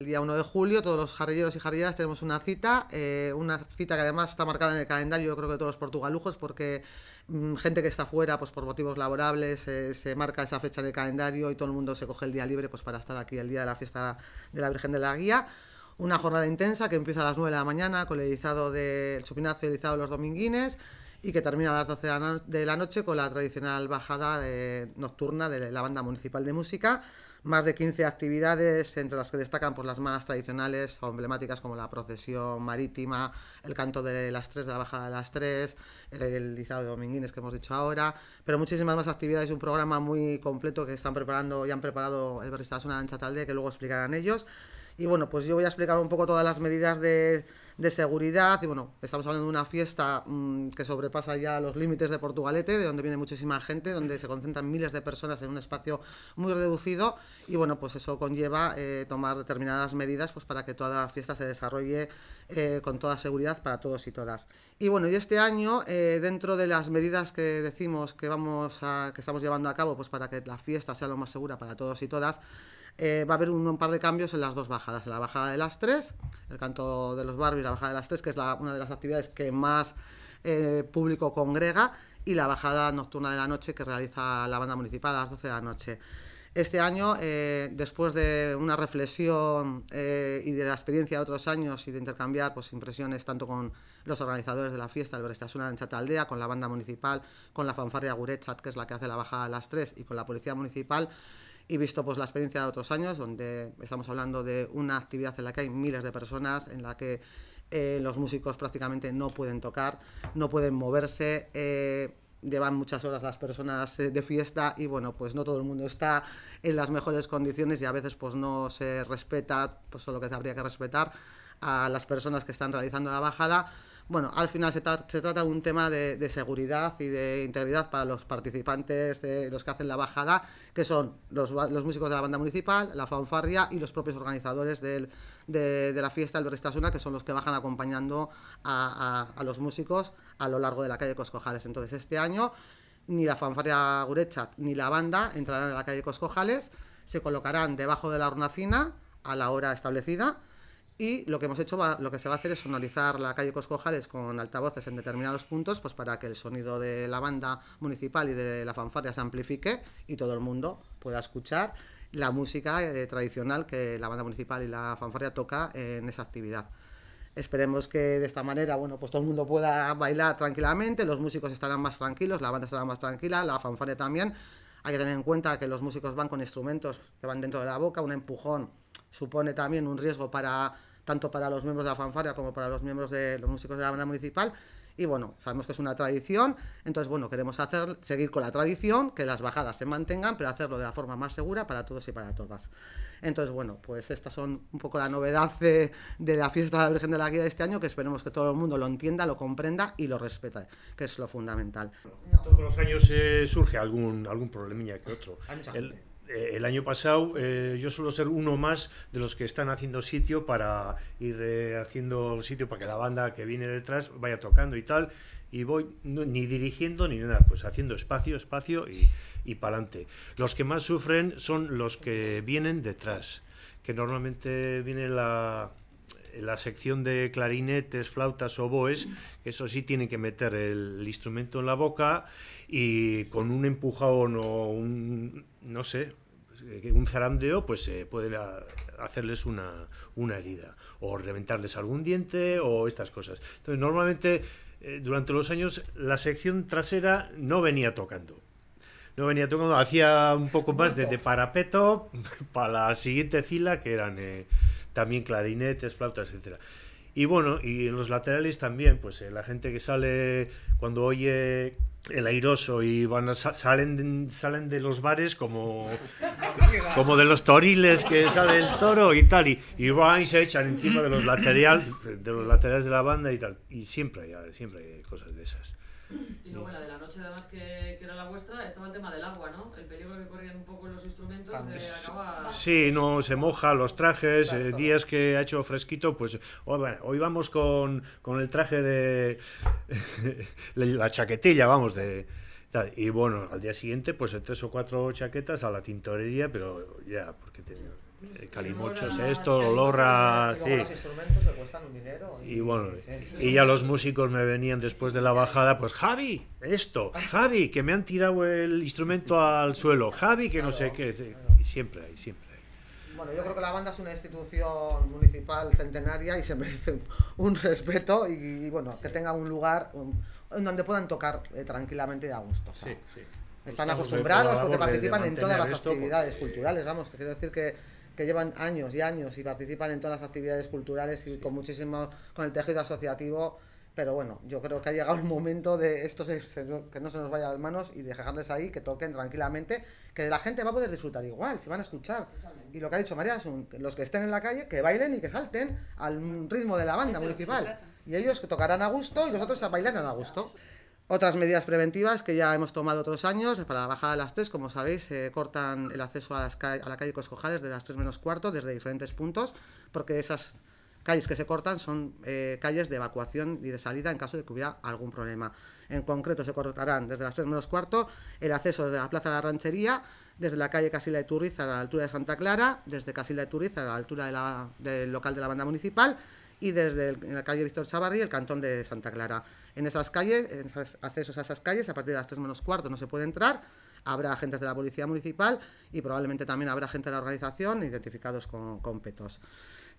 El día 1 de julio todos los jarrilleros y jarrilleras tenemos una cita, eh, una cita que además está marcada en el calendario, yo creo que de todos los portugalujos, porque mm, gente que está fuera, pues por motivos laborables, eh, se marca esa fecha de calendario y todo el mundo se coge el día libre pues para estar aquí el día de la fiesta de la Virgen de la Guía. Una jornada intensa que empieza a las 9 de la mañana con el izado del chupinazo y el izado de los dominguines y que termina a las 12 de la noche con la tradicional bajada eh, nocturna de la banda municipal de música más de 15 actividades, entre las que destacan pues, las más tradicionales o emblemáticas como la procesión marítima, el canto de las tres, de la bajada de las tres, el, izado de dominguines que hemos dicho ahora, pero muchísimas más actividades, un programa muy completo que están preparando y han preparado el Berristasuna en de que luego explicarán ellos. Y bueno, pues yo voy a explicar un poco todas las medidas de, seguridad. Y bueno, estamos hablando de una fiesta mm, que sobrepasa ya los límites de Portugalete, de donde viene muchísima gente, donde se concentran miles de personas en un espacio muy reducido. Y bueno, pues eso conlleva eh, tomar determinadas medidas pues, para que toda la fiesta se desarrolle eh, con toda seguridad para todos y todas. Y bueno, y este año, eh, dentro de las medidas que decimos que, vamos a, que estamos llevando a cabo pues, para que la fiesta sea lo más segura para todos y todas, eh, va a haber un, par de cambios en las dos bajadas, en la bajada de las tres, el canto de los Barbies, la bajada de las tres, que es una de las actividades que más eh, público congrega, y la bajada nocturna de la noche que realiza la banda municipal a las 12 de la noche. Este año, eh, después de una reflexión y de la experiencia de otros años y de intercambiar pues, impresiones tanto con los organizadores de la fiesta, el de en Aldea... con la banda municipal, con la fanfarria Gurechat, que es la que hace la bajada a las tres... y con la policía municipal, y visto pues la experiencia de otros años, donde estamos hablando de una actividad en la que hay miles de personas, en la que eh, los músicos prácticamente no pueden tocar, no pueden moverse, eh, llevan muchas horas las personas eh, de fiesta y bueno, pues no todo el mundo está en las mejores condiciones y a veces pues no se respeta pues, lo que se habría que respetar a las personas que están realizando la bajada bueno, al final se, trata de un tema de, seguridad y de integridad para los participantes, eh, los que hacen la bajada, que son los, músicos de la banda municipal, la fanfarria y los propios organizadores de, la fiesta, el Berrestasuna, que son los que bajan acompañando a, los músicos a lo largo de la calle Coscojales. Entonces, este año ni la fanfarria Gurechat ni la banda entrarán a la calle Coscojales, se colocarán debajo de la hornacina a la hora establecida y lo que hemos hecho, lo que se va a hacer es sonorizar la calle Coscojales con altavoces en determinados puntos, pues para que el sonido de la banda municipal y de la fanfarria se amplifique y todo el mundo pueda escuchar la música eh, tradicional que la banda municipal y la fanfarria toca en esa actividad. Esperemos que de esta manera, bueno, pues todo el mundo pueda bailar tranquilamente, los músicos estarán más tranquilos, la banda estará más tranquila, la fanfarria también. Hay que tener en cuenta que los músicos van con instrumentos que van dentro de la boca, un empujón supone también un riesgo para tanto para los miembros de la fanfaria como para los miembros de los músicos de la banda municipal. Y bueno, sabemos que es una tradición, entonces bueno, queremos hacer, seguir con la tradición, que las bajadas se mantengan, pero hacerlo de la forma más segura para todos y para todas. Entonces bueno, pues estas son un poco la novedad de, la fiesta de la Virgen de la Guía de este año, que esperemos que todo el mundo lo entienda, lo comprenda y lo respete, que es lo fundamental. Todos los años eh, surge algún, algún problemilla que otro. Eh, el año pasado eh, yo suelo ser uno más de los que están haciendo sitio para ir eh, haciendo sitio para que la banda que viene detrás vaya tocando y tal. Y voy ni dirigiendo ni nada, pues haciendo espacio, espacio y, y para adelante. Los que más sufren son los que vienen detrás, que normalmente viene la, sección de clarinetes, flautas, oboes, que eso sí tienen que meter el instrumento en la boca y con un empujón o un, no sé, eh, un zarandeo pues eh, puede ah, hacerles una, herida o reventarles algún diente o estas cosas. Entonces normalmente eh, durante los años la sección trasera no venía tocando. No venía tocando, hacía un poco más de, parapeto para la siguiente fila que eran también clarinetes, flautas, etc. Y bueno, y en los laterales también, pues la gente que sale cuando oye el airoso y van salen, salen de los bares como, como de los toriles que sale el toro y tal, y, van se echan encima de los, de los laterales de la banda y tal. Y siempre siempre hay cosas de esas. Y luego la de la noche, además, que, que, era la vuestra, estaba el tema del agua, ¿no? El peligro que corrían un poco los instrumentos de Sí, no, se moja los trajes, eh, días que ha hecho fresquito, pues hoy vamos con, con, el traje de... la chaquetilla, vamos, de... Y bueno, al día siguiente, pues tres o cuatro chaquetas a la tintorería, pero ya, porque tenía... Eh, calimochos, esto, Lorra sí. Y bueno, y ya los músicos me venían después de la bajada, pues Javi, esto, Javi, que me han tirado el instrumento al suelo, Javi, que no sé qué, siempre hay, siempre Bueno, yo creo que la banda es una institución municipal centenaria y se merece un respeto y, bueno, que tenga un lugar En donde puedan tocar eh, tranquilamente y a gusto. Sí, sí. Están acostumbrados porque participan en todas las actividades culturales, vamos, te quiero decir que que llevan años y años y participan en todas las actividades culturales y con muchísimo, con el tejido asociativo. Pero bueno, yo creo que ha llegado el momento de esto que no se nos vaya a las manos y dejarles ahí, que toquen tranquilamente, que la gente va a poder disfrutar igual, si van a escuchar. Y lo que ha dicho María son los que estén en la calle, que bailen y que salten al ritmo de la banda municipal. Y ellos que tocarán a gusto y los otros bailar bailarán a gusto. Otras medidas preventivas que ya hemos tomado otros años, para la bajada de las tres como sabéis, se cortan el acceso a, la calle Coscojales de las 3 menos cuarto desde diferentes puntos, porque esas calles que se cortan son eh, calles de evacuación y de salida en caso de que hubiera algún problema. En concreto, se cortarán desde las 3 menos cuarto el acceso desde la Plaza de la Ranchería, desde la calle Casilla de Turriz a la altura de Santa Clara, desde Casilla de Turriz a la altura del local de la banda municipal y desde la calle Víctor Chavarri el cantón de Santa Clara. En esas calles, en esos accesos a esas calles, a partir de las 3 menos cuarto no se puede entrar, habrá agentes de la Policía Municipal y probablemente también habrá gente de la organización identificados con, con petos.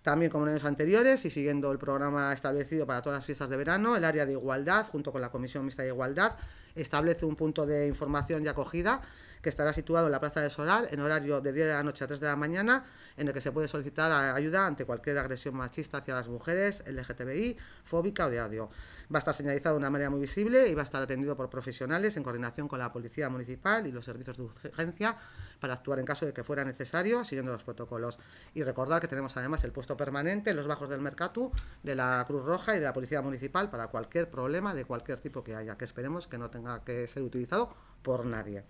También, como en años anteriores, y siguiendo el programa establecido para todas las fiestas de verano, el área de igualdad, junto con la Comisión Mixta de Igualdad, establece un punto de información y acogida que estará situado en la Plaza de Solar en horario de 10 de la noche a 3 de la mañana, en el que se puede solicitar ayuda ante cualquier agresión machista hacia las mujeres, LGTBI, fóbica o de odio. Va a estar señalizado de una manera muy visible y va a estar atendido por profesionales en coordinación con la Policía Municipal y los servicios de urgencia para actuar en caso de que fuera necesario, siguiendo los protocolos. Y recordar que tenemos además el puesto permanente en los bajos del Mercatu de la Cruz Roja y de la Policía Municipal para cualquier problema de cualquier tipo que haya, que esperemos que no tenga que ser utilizado por nadie.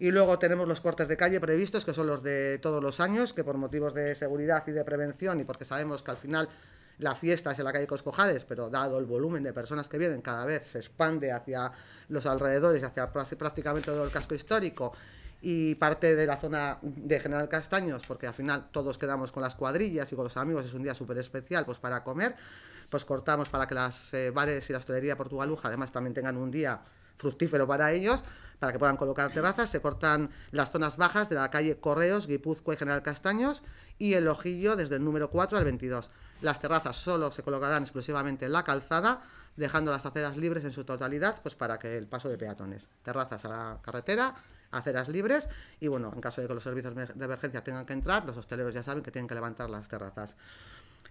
Y luego tenemos los cortes de calle previstos, que son los de todos los años, que por motivos de seguridad y de prevención, y porque sabemos que al final la fiesta es en la calle Coscojales, pero dado el volumen de personas que vienen, cada vez se expande hacia los alrededores, hacia prácticamente todo el casco histórico y parte de la zona de General Castaños, porque al final todos quedamos con las cuadrillas y con los amigos, es un día súper especial pues para comer, pues cortamos para que las eh, bares y la hostelería portugaluja además también tengan un día fructífero para ellos, para que puedan colocar terrazas. Se cortan las zonas bajas de la calle Correos, Guipúzcoa y General Castaños y el Ojillo desde el número 4 al 22. Las terrazas solo se colocarán exclusivamente en la calzada, dejando las aceras libres en su totalidad pues para que el paso de peatones. Terrazas a la carretera, aceras libres y bueno, en caso de que los servicios de emergencia tengan que entrar, los hosteleros ya saben que tienen que levantar las terrazas.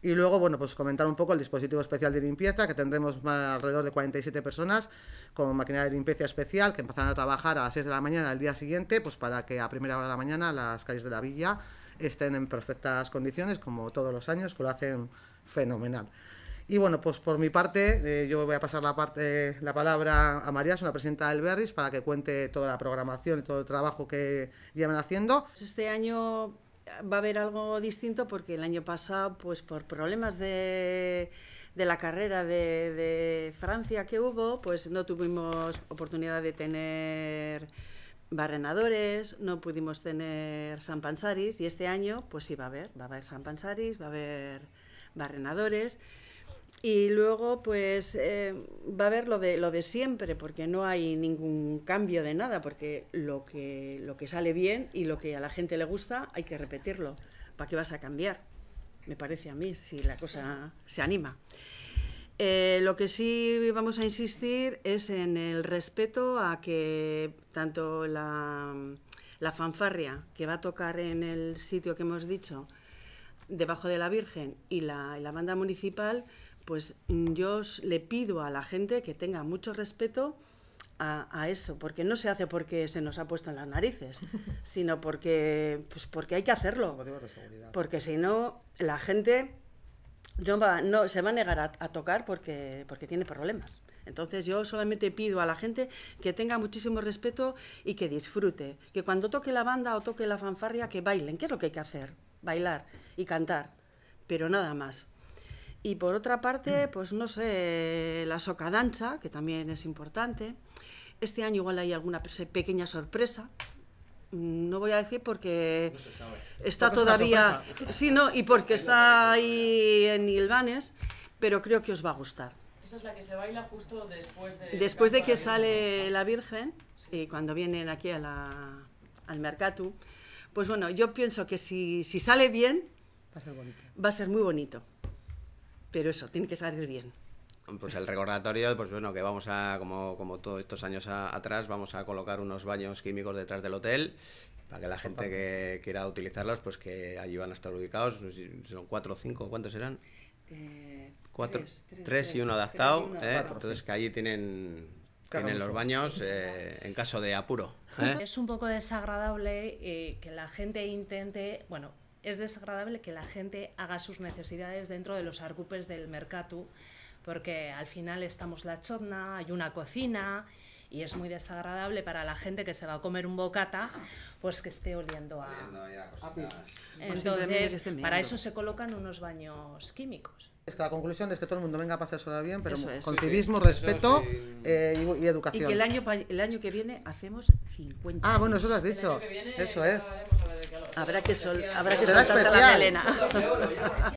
Y luego, bueno, pues comentar un poco el dispositivo especial de limpieza, que tendremos alrededor de 47 personas con maquinaria de limpieza especial, que empezarán a trabajar a las 6 de la mañana al día siguiente, pues para que a primera hora de la mañana las calles de la villa estén en perfectas condiciones, como todos los años, que lo hacen fenomenal. Y bueno, pues por mi parte, eh, yo voy a pasar la, parte, la palabra a María, es una presidenta del Berris, para que cuente toda la programación y todo el trabajo que llevan haciendo. Pues este año va a haber algo distinto porque el año pasado, pues por problemas de, la carrera de, Francia que hubo, pues no tuvimos oportunidad de tener barrenadores, no pudimos tener San Pansaris y este año pues sí va a haber, va a haber San Pansaris va a haber barrenadores. Y luego, pues, eh, va a haber lo de, lo de siempre, porque no hay ningún cambio de nada, porque lo que, lo que sale bien y lo que a la gente le gusta hay que repetirlo. ¿Para qué vas a cambiar? Me parece a mí, si la cosa se anima. Eh, lo que sí vamos a insistir es en el respeto a que tanto la, fanfarria que va a tocar en el sitio que hemos dicho, debajo de la Virgen, y la banda municipal, pues mm, yo le pido a la gente que tenga mucho respeto a, eso, porque no se hace porque se nos ha puesto en las narices, sino porque, pues porque hay que hacerlo. Porque si no, la gente no, va, no se va a negar a, tocar porque, porque tiene problemas. Entonces yo solamente pido a la gente que tenga muchísimo respeto y que disfrute, que cuando toque la banda o toque la fanfarria, que bailen, que es lo que hay que hacer, bailar y cantar, pero nada más. Y por otra parte, mm. pues no sé, la socadancha, que también es importante. Este año igual hay alguna pequeña sorpresa. Mm, no voy a decir porque está todavía... sí, no, y porque está ahí en Ilvanes, pero creo que os va a gustar. Esa es la que se baila justo después de... Después de que sale la Virgen, y cuando vienen aquí al Mercatu, pues bueno, yo pienso que si, sale bien, Va a ser muy bonito. Pero eso, tiene que salir bien. Pues el recordatorio, pues bueno, que vamos a, como, como todos estos años atrás, vamos a colocar unos baños químicos detrás del hotel para que la gente que quiera utilizarlos, pues que allí van a estar ubicados. Son cuatro o cinco, ¿cuántos eran? Eh, cuatro, tres, y uno adaptado. ¿eh? entonces que allí tienen, tienen los baños eh, en caso de apuro. Es un poco desagradable que la gente intente, bueno, es desagradable que la gente haga sus necesidades dentro de los arcupes del mercado, porque al final estamos la chorna, hay una cocina y es muy desagradable para la gente que se va a comer un bocata, pues que esté oliendo a... Pues Entonces, para eso se colocan unos baños químicos. Es que la conclusión es que todo el mundo venga a pasar sola bien, pero con civismo, respeto eh, y, educación. Y que el año, el año que viene hacemos 50 Ah, bueno, eso lo has dicho. Eso es. Habrá que, sol, habrá que soltarse la melena.